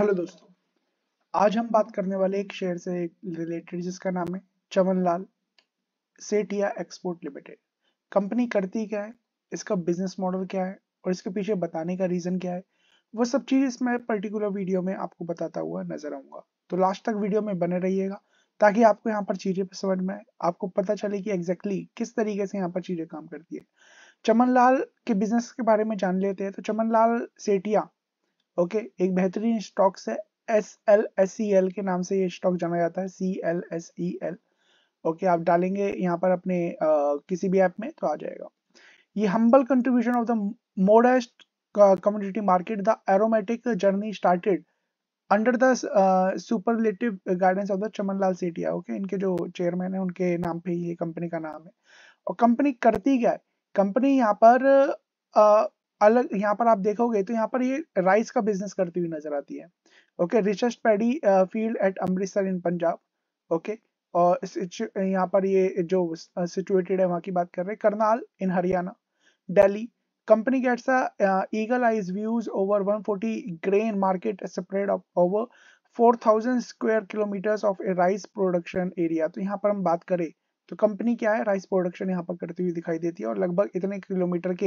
hello दोस्तों आज हम बात करने वाले एक शेयर से रिलेटेड जिसका नाम है Chamanlal Sethia Export Limited company करती क्या है इसका बिजनेस मॉडल क्या है और इसके पीछे बताने का रीजन क्या है वो सब चीज इसमें पर्टिकुलर वीडियो में आपको बताता हुआ नजर आऊंगा तो लास्ट तक वीडियो में बने रहिएगा ताकि आपको यहाँ पर चीजें समझ में आए आपको पता चले कि एग्जैक्टली exactly किस तरीके से यहाँ पर चीजें काम करती है चमनलाल के बिजनेस के बारे में जान लेते हैं तो चमनलाल सेठिया ओके एक बेहतरीन स्टॉक्स है S L S C L के नाम से ये स्टॉक जाना जाता है C L S E L okay आप डालेंगे यहाँ पर अपने आ, किसी भी ऐप में तो आ जाएगा ये humble contribution of the modest community market the aromatic journey started under the superlative guidance of the Chamanlal Setia okay इनके जो चेयरमैन है उनके नाम पे ये कंपनी का नाम है और कंपनी करती क्या है कंपनी यहाँ पर अलग यहाँ पर आप देखोगे तो यहाँ पर ये राइस का बिजनेस करती हुई नजर आती है okay richest paddy field at Amritsar in Punjab okay और यहाँ पर ये जो सिचुएटेड uh, है वहां की बात कर रहे हैं Karnal in Haryana Delhi company gets eagle eyes views over 140 grain market separate over 4000 square kilometres of a rice production area तो यहाँ पर हम बात करें तो कंपनी क्या है राइस प्रोडक्शन यहाँ पर करती हुई दिखाई देती है और लगभग इतने किलोमीटर के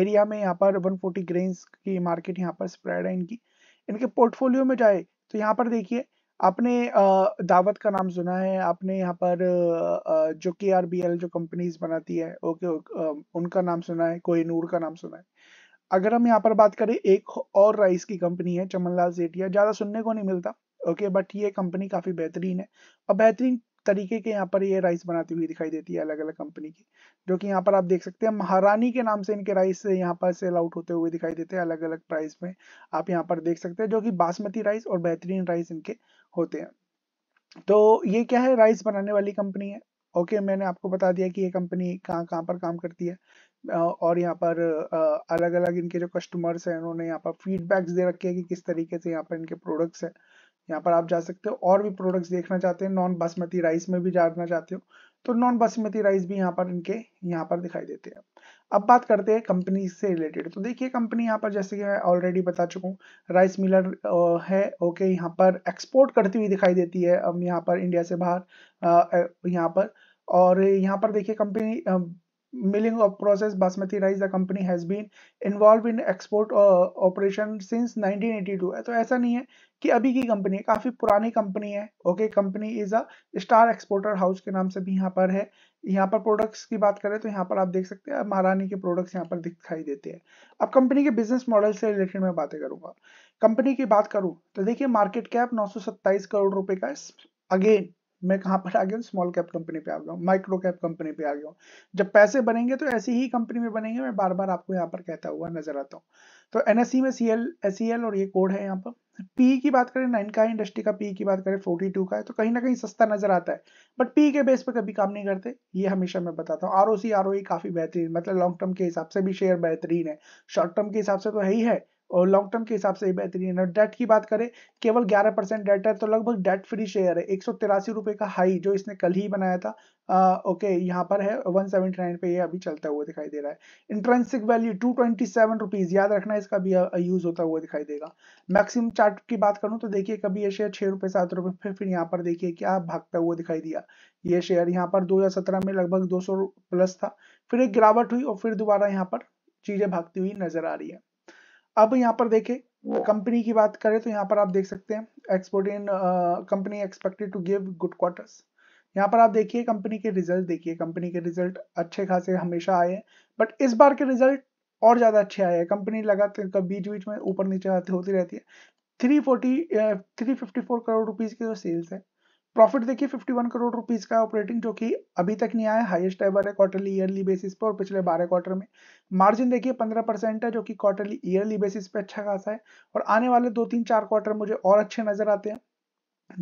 एरिया में यहाँ पर 140 फोर्टी ग्रेन्स की मार्केट यहाँ पर स्प्रेड है इनकी इनके पोर्टफोलियो में जाए तो यहाँ पर देखिए आपने दावत का नाम सुना है आपने यहाँ पर जो के आर बी एल जो कंपनीज बनाती है ओके, उनका नाम सुना है कोहिनूर का नाम सुना है अगर हम यहाँ पर बात करें एक और राइस की कंपनी है चमनलाल सेठिया ज़्यादा सुनने को नहीं मिलता ओके बट ये कंपनी काफ़ी बेहतरीन है और बेहतरीन तरीके के यहाँ पर ये राइस बनाती हुई दिखाई देती है अलग अलग कंपनी की जो कि यहाँ पर आप देख सकते हैं महारानी के नाम से इनके राइस यहाँ पर सेल आउट होते हुए दिखाई देते हैं अलग अलग प्राइस में आप यहाँ पर देख सकते हैं जो कि बासमती राइस और बेहतरीन राइस इनके होते हैं तो ये क्या है राइस बनाने वाली कंपनी है ओके मैंने आपको बता दिया कि ये कंपनी कहाँ कहाँ पर काम करती है और यहाँ पर अलग अलग इनके जो कस्टमर्स हैं उन्होंने यहाँ पर फीडबैक्स दे रखे हैं कि किस तरीके से यहाँ पर इनके प्रोडक्ट्स हैं यहाँ पर आप जा सकते हो और भी प्रोडक्ट्स देखना चाहते हैं नॉन बासमती राइस में भी जाना चाहते हो तो नॉन बासमती राइस भी यहाँ पर इनके यहाँ पर दिखाई देते हैं अब बात करते हैं कंपनी से रिलेटेड तो देखिए कंपनी यहाँ पर जैसे कि मैं ऑलरेडी बता चुका हूँ राइस मिलर है ओके यहाँ पर एक्सपोर्ट करती हुई दिखाई देती है अब यहाँ पर इंडिया से बाहर यहाँ पर और यहाँ पर देखिए company milling of processed basmati rice the company has been involved in export uh, operation since 1982 तो ऐसा नहीं है कि अभी की कंपनी है काफी पुरानी कंपनी है okay company is a star exporter house के नाम से भी यहाँ पर है यहाँ पर प्रोडक्ट्स की बात करें तो यहाँ पर आप देख सकते हैं महारानी के प्रोडक्ट्स यहाँ पर दिखाई देते हैं अब कंपनी के बिजनेस मॉडल से रिलेटेड मैं बातें करूंगा कंपनी की बात करूं तो देखिए मार्केट कैप 927 करोड़ रुपए का अगेन मैं कहां पर आ गया स्मॉल कैप कंपनी पे आ गया माइक्रो कैप कंपनी पे आ गया जब पैसे बनेंगे तो ऐसी ही कंपनी में बनेंगे मैं बार बार आपको यहाँ पर कहता हुआ नजर आता हूँ तो एनएससी e में सी एल एस और ये कोड है यहाँ पर पी की बात करें नाइन का इंडस्ट्री का पी की बात करें फोर्टी टू का है तो कहीं ना कहीं सस्ता नजर आता है बट पी के बेस पर कभी काम नहीं करते ये हमेशा मैं बताता हूँ R O C R O काफी बेहतरीन मतलब लॉन्ग टर्म के हिसाब से भी शेयर बेहतरीन है शॉर्ट टर्म के हिसाब से तो है ही है और लॉन्ग टर्म के हिसाब से बेहतरीन है डेट की बात करें केवल 11 परसेंट डेट है तो लगभग डेट फ्री शेयर है एक रुपए का हाई जो इसने कल ही बनाया था आ, ओके यहाँ पर है 179 पे ये अभी चलता हुआ दिखाई दे रहा है intrinsic value two twenty seven rupees याद रखना इसका भी यूज होता हुआ दिखाई देगा मैक्सिमम चार्ट की बात करूँ तो देखिए कभी ये शेयर छह रुपए सात रुपये फिर फिर यहाँ पर देखिए क्या भागता हुआ दिखाई दिया ये शेयर यहाँ पर दो में लगभग दो प्लस था फिर एक गिरावट हुई और फिर दोबारा यहाँ पर चीजें भागती हुई नजर आ रही है अब यहाँ पर देखें कंपनी की बात करें तो यहाँ पर आप देख सकते हैं export in company expected to give good quarters यहाँ पर आप देखिए कंपनी के रिजल्ट देखिए कंपनी के रिजल्ट अच्छे खासे हमेशा आए हैं बट इस बार के रिजल्ट और ज़्यादा अच्छे आए हैं कंपनी लगातार बीच बीच में ऊपर नीचे होती रहती है three forty three fifty four crore rupees की जो सेल्स है प्रॉफिट देखिए 51 करोड़ रुपीस का ऑपरेटिंग जो कि अभी तक नहीं आया हाईएस्ट है बारह क्वार्टरली ईयरली बेसिस पर और पिछले 12 क्वार्टर में मार्जिन देखिए 15 परसेंट है जो कि क्वार्टरली ईयरली बेसिस पे अच्छा खासा है और आने वाले दो तीन चार क्वार्टर मुझे और अच्छे नजर आते हैं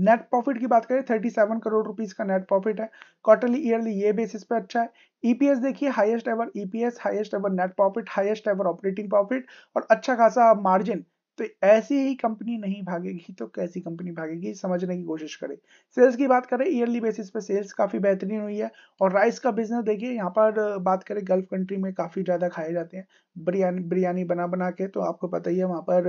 नेट प्रॉफिट की बात करें सेवन करोड़ रुपीज का नेट प्रॉफिट है क्वार्टरली ईयरली ये बेसिस पे अच्छा है ईपीएस e देखिए highest ever EPS highest ever net profit highest ever operating profit और अच्छा खासा मार्जिन तो ऐसी ही कंपनी नहीं भागेगी तो कैसी कंपनी भागेगी समझने की कोशिश करें सेल्स की बात करें ईयरली बेसिस पे सेल्स काफ़ी बेहतरीन हुई है और राइस का बिजनेस देखिए यहाँ पर बात करें गल्फ कंट्री में काफ़ी ज़्यादा खाए जाते हैं बिरयानी बिरयानी बना बना के तो आपको पता ही है वहाँ पर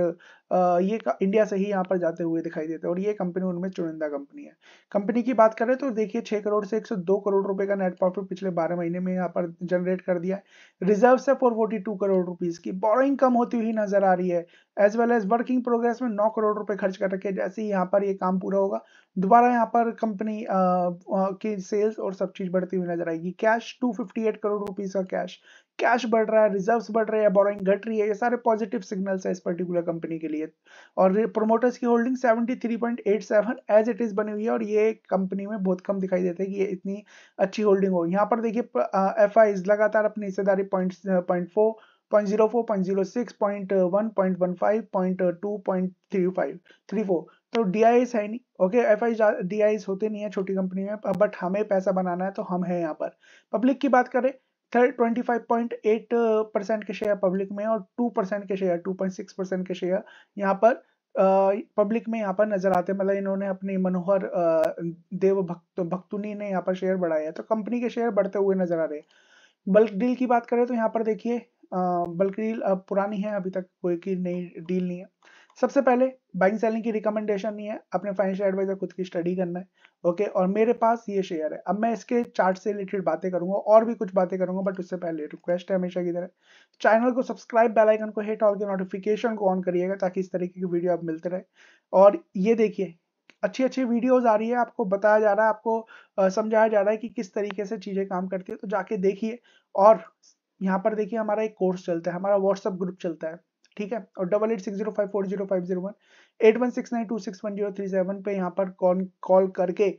ये इंडिया से ही यहाँ पर जाते हुए दिखाई देते हैं और ये कंपनी उनमें चुनिंदा कंपनी है कंपनी की बात करें तो देखिए छह करोड़ से एक करोड़ रुपए का नेट प्रॉफिट पिछले बारह महीने में यहाँ पर जनरेट कर दिया है रिजर्व से फोर करोड़ रुपीज़ की बोरिंग कम होती हुई नजर आ रही है as well as working progress में नौ करोड़ रुपए खर्च कर रखे जैसे ही यहाँ पर ये काम पूरा होगा दोबारा यहाँ पर कंपनी की सेल्स और सब चीज बढ़ती हुई नजर आएगी कैश 258 करोड़ रुपीज का कैश कैश बढ़ रहा है रिजर्व्स बढ़ रहे हैं बोरिंग घट रही है ये सारे पॉजिटिव सिग्नल्स है इस पर्टिकुलर कंपनी के लिए और प्रोमोटर्स की होल्डिंग 73.87 एज इट इज बनी हुई है और ये कंपनी में बहुत कम दिखाई देते है कि ये इतनी अच्छी होल्डिंग हो यहाँ पर देखिए एफ लगातार अपनी हिस्सेदारी पॉइंट पॉइंट फोर तो डी आई है नहीं okay F I D I S होते नहीं है छोटी कंपनी में बट हमें पैसा बनाना है तो हम है यहाँ पर पब्लिक की बात करें twenty five point eight percent के शेयर पब्लिक में और टू परसेंट के share two point six percent के शेयर यहाँ पर पब्लिक में यहाँ पर नजर आते हैं मतलब इन्होंने अपने मनोहर देव भक्त भक्तुनी ने यहाँ पर शेयर बढ़ाया तो कंपनी के शेयर बढ़ते हुए नजर आ रहे हैं बल्क डील की बात करें तो यहाँ पर देखिए बल्कि डील अब पुरानी है अभी तक कोई की नई डील नहीं है सबसे पहले बाइंग सेलिंग की रिकमेंडेशन नहीं है अपने फाइनेंशियल एडवाइजर खुद की स्टडी करना है ओके और मेरे पास ये शेयर है अब मैं इसके चार्ट से रिलेटेड बातें करूंगा और भी कुछ बातें करूंगा बट उससे पहले रिक्वेस्ट है हमेशा की तरह चैनल को सब्सक्राइब बेल आइकन को हिट और नोटिफिकेशन को ऑन करिएगा ताकि इस तरीके की वीडियो आप मिलते रहे और ये देखिए अच्छी अच्छी वीडियोज आ रही है आपको बताया जा रहा है आपको समझाया जा रहा है कि किस तरीके से चीज़ें काम करती है तो जाके देखिए और यहाँ पर देखिए हमारा एक कोर्स चलता है हमारा व्हाट्सअप ग्रुप चलता है ठीक है और double eight six zero five four zero five zero one eight one six nine two six one zero three seven पे यहाँ पर कॉल कॉल करके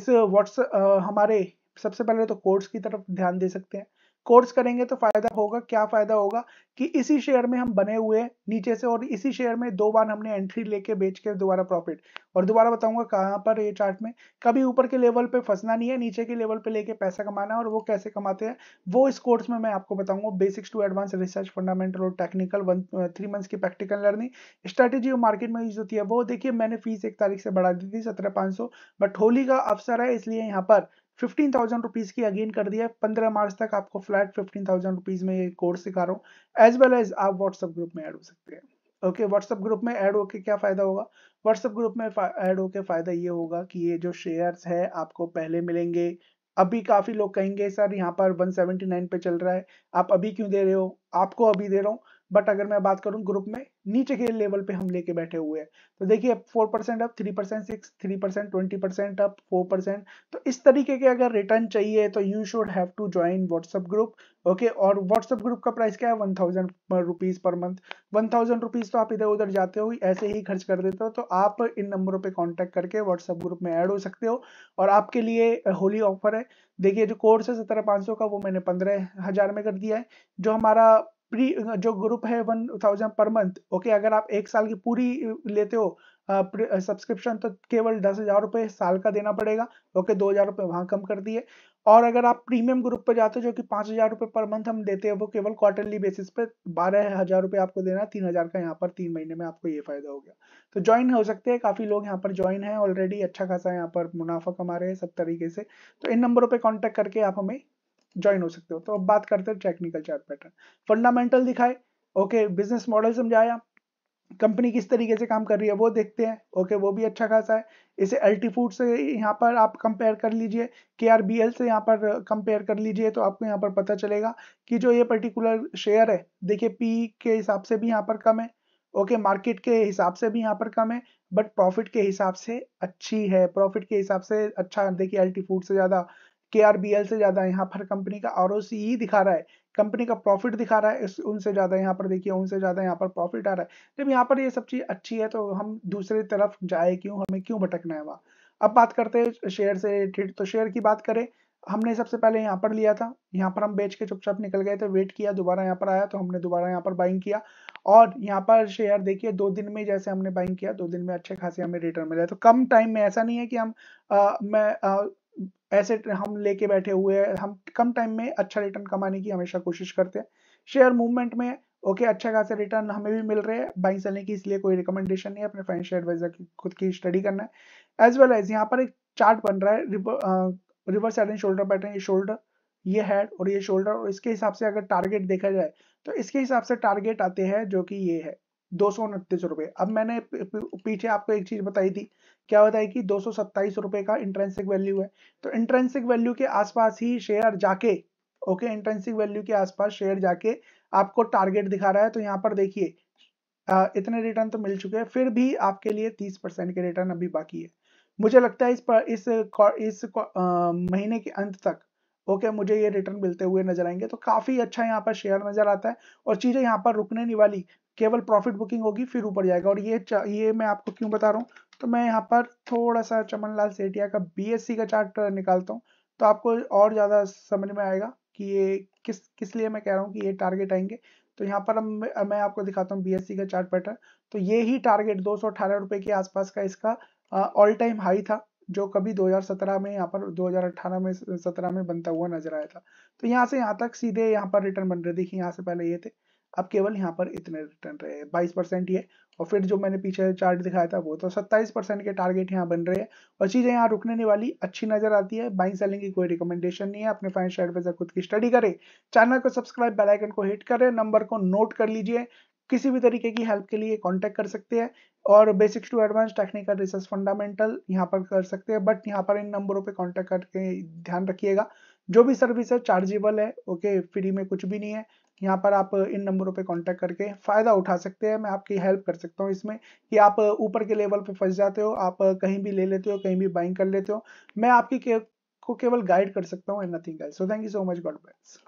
इस व्हाट्सअप हमारे सबसे पहले तो कोर्स की तरफ ध्यान दे सकते हैं कोर्स करेंगे तो फायदा होगा क्या फायदा होगा कि इसी शेयर में हम बने हुए नीचे से और इसी शेयर में दो बार हमने एंट्री लेके बेच के दोबारा प्रॉफिट और दोबारा बताऊंगा कहाँ पर ये चार्ट में कभी ऊपर के लेवल पे फंसना नहीं है नीचे के लेवल पे लेके पैसा कमाना है और वो कैसे कमाते हैं वो इस कोर्स में मैं आपको बताऊंगा basics to advance research fundamental और टेक्निकल वन थ्री मंथ्स की प्रैक्टिकल लर्निंग स्ट्रेटेजी मार्केट में यूज होती है वो देखिए मैंने फीस एक तारीख से बढ़ा दी थी सत्रह बट होली का अवसर है इसलिए यहाँ पर फिफ्टीन थाउजेंड रुपीज की अगेन कर दिया पंद्रह मार्च तक आपको फ्लैट फिफ्टीन थाउजेंड रुपीज में ये कोर्स सिखा रहा हूँ एज वेल एज आप व्हाट्सएप ग्रुप में ऐड हो सकते हैं ओके व्हाट्सएप ग्रुप में ऐड होके क्या फायदा होगा व्हाट्सएप ग्रुप में ऐड होके फायदा ये होगा कि ये जो शेयर्स है आपको पहले मिलेंगे अभी काफी लोग कहेंगे सर यहाँ पर 179 पे चल रहा है आप अभी क्यों दे रहे हो आपको अभी दे रहा हूँ बट अगर मैं बात करूं ग्रुप में नीचे के लेवल पे हम लेके बैठे हुए हैं तो देखिए four percent up three percent six three percent twenty percent up four percent तो इस तरीके के अगर रिटर्न चाहिए तो you should have to join WhatsApp group okay और व्हाट्सएप ग्रुप का प्राइस क्या है one thousand rupees per month one thousand rupees तो आप इधर उधर जाते हो ऐसे ही खर्च कर देते हो तो आप इन नंबरों पर कॉन्टेक्ट करके व्हाट्सएप ग्रुप में एड हो सकते हो और आपके लिए होली ऑफर है देखिए जो कोर्स है सत्रह पाँच सौ का वो मैंने पंद्रह हजार में कर दिया है जो हमारा प्री जो ग्रुप है one thousand per month okay अगर आप एक साल की पूरी लेते हो सब्सक्रिप्शन तो केवल दस हजार रुपए साल का देना पड़ेगा ओके दो हजार रुपए वहां कम कर दिए और अगर आप प्रीमियम ग्रुप पर जाते हो जो कि पांच हजार रुपए पर मंथ हम देते हैं वो केवल क्वार्टरली बेसिस पे बारह हजार रुपए आपको देना तीन हजार का यहाँ पर तीन महीने में आपको ये फायदा हो गया तो ज्वाइन हो सकते हैं काफ़ी लोग यहाँ पर ज्वाइन है ऑलरेडी अच्छा खासा यहाँ पर मुनाफा कमा रहे हैं सब तरीके से तो इन नंबरों पर कॉन्टेक्ट करके आप हमें ज्वाइन हो सकते हो तो अब बात करते हैं टेक्निकल चार्ट पैटर्न फंडामेंटल दिखाए ओके बिजनेस मॉडल समझाया कंपनी किस तरीके से काम कर रही है वो देखते हैं ओके वो भी अच्छा खासा है इसे अल्टी फूड से यहाँ पर आप कंपेयर कर लीजिए के आर बी एल से यहाँ पर कंपेयर uh, कर लीजिए तो आपको यहाँ पर पता चलेगा कि जो ये पर्टिकुलर शेयर है देखिए पी के हिसाब से भी यहाँ पर कम है ओके मार्केट के हिसाब से भी यहाँ पर कम है बट प्रॉफिट के हिसाब से अच्छी है प्रॉफिट के हिसाब से अच्छा देखिए अल्टी फूड से ज़्यादा के से ज़्यादा यहाँ पर कंपनी का आर ही e दिखा रहा है कंपनी का प्रॉफिट दिखा रहा है इस उनसे ज़्यादा यहाँ पर देखिए उनसे ज़्यादा यहाँ पर प्रॉफिट आ रहा है जब यहाँ पर ये सब चीज़ अच्छी है तो हम दूसरी तरफ जाए क्यों हमें क्यों भटकना है वहाँ अब बात करते हैं शेयर से रिलेटेड तो शेयर की बात करें हमने सबसे पहले यहाँ पर लिया था यहाँ पर हम बेच के चुपचाप निकल गए थे वेट किया दोबारा यहाँ पर आया तो हमने दोबारा यहाँ पर बाइंग किया और यहाँ पर शेयर देखिए दो दिन में जैसे हमने बाइंग किया दो दिन में अच्छे खासे हमें रिटर्न मिला तो कम टाइम में ऐसा नहीं है कि हम आ, मैं आ, ऐसे हम लेके बैठे हुए हैं हम कम टाइम में अच्छा रिटर्न कमाने की हमेशा कोशिश करते हैं शेयर मूवमेंट में ओके okay, अच्छा खासा रिटर्न हमें भी मिल रहे हैं बाइंग सेलिंग की इसलिए कोई रिकमेंडेशन नहीं है अपने फाइनेंशियल एडवाइजर की खुद की स्टडी करना है एज वेल एज यहाँ पर एक चार्ट बन रहा है reverse head and shoulder pattern ये शोल्डर ये हेड और ये शोल्डर और इसके हिसाब से अगर टारगेट देखा जाए तो इसके हिसाब से टारगेट आते हैं जो कि ये है दो सौ उनतीस रुपए अब मैंने पीछे आपको एक चीज बताई थी क्या बताई कि दो सौ सत्ताईस रुपए का इंट्रेंसिक वैल्यू है तो इंट्रेंसिक वैल्यू के आसपास ही शेयर जाके ओके इंट्रेंसिक वैल्यू के आसपास शेयर जाके आपको टारगेट दिखा रहा है तो यहाँ पर देखिए इतने रिटर्न तो मिल चुके हैं फिर भी आपके लिए तीस परसेंट के रिटर्न अभी बाकी है मुझे लगता है इस पर इस इस आ, महीने के अंत तक ओके okay, मुझे ये रिटर्न मिलते हुए नजर आएंगे तो काफी अच्छा यहाँ पर शेयर नजर आता है और चीजें यहाँ पर रुकने नहीं वाली केवल प्रॉफिट बुकिंग होगी फिर ऊपर जाएगा और ये ये मैं आपको क्यों बता रहा हूँ तो मैं यहाँ पर थोड़ा सा चमनलाल सेठिया का बीएससी का चार्ट निकालता हूँ तो आपको और ज़्यादा समझ में आएगा कि ये किस किस लिए मैं कह रहा हूँ कि ये टारगेट आएंगे तो यहाँ पर हम मैं आपको दिखाता हूँ बीएससी का चार्ट पैटर्न तो ये ही टारगेट दो रुपए के आसपास का इसका ऑल टाइम हाई था जो कभी 2017 में यहाँ पर 2018 में 17 में बनता हुआ नजर आया था तो यहाँ से यहाँ तक सीधे यहाँ पर रिटर्न बन रहे देखिए यहाँ से पहले ये थे अब केवल यहाँ पर इतने रिटर्न रहे बाईस परसेंट ये और फिर जो मैंने पीछे चार्ट दिखाया था वो तो सत्ताईस परसेंट के टारगेट यहाँ बन रहे हैं और चीज़ें यहाँ रुकने नहीं वाली अच्छी नजर आती है बाइंग सेलिंग की कोई रिकमेंडेशन नहीं है अपने फाइनेंशियल एडवाइजर खुद की स्टडी करें चैनल को सब्सक्राइब बेलाइकन को हिट करें नंबर को नोट कर लीजिए किसी भी तरीके की हेल्प के लिए कॉन्टेक्ट कर सकते हैं और basics to advance technical research fundamental यहाँ पर कर सकते हैं बट यहाँ पर इन नंबरों पर कॉन्टेक्ट करके ध्यान रखिएगा जो भी सर्विस है चार्जेबल है ओके फ्री में कुछ भी नहीं है यहाँ पर आप इन नंबरों पे कांटेक्ट करके फ़ायदा उठा सकते हैं मैं आपकी हेल्प कर सकता हूँ इसमें कि आप ऊपर के लेवल पे फंस जाते हो आप कहीं भी ले लेते हो कहीं भी बाइंग कर लेते हो मैं आपकी के, को केवल गाइड कर सकता हूँ and nothing else so thank you so much God bless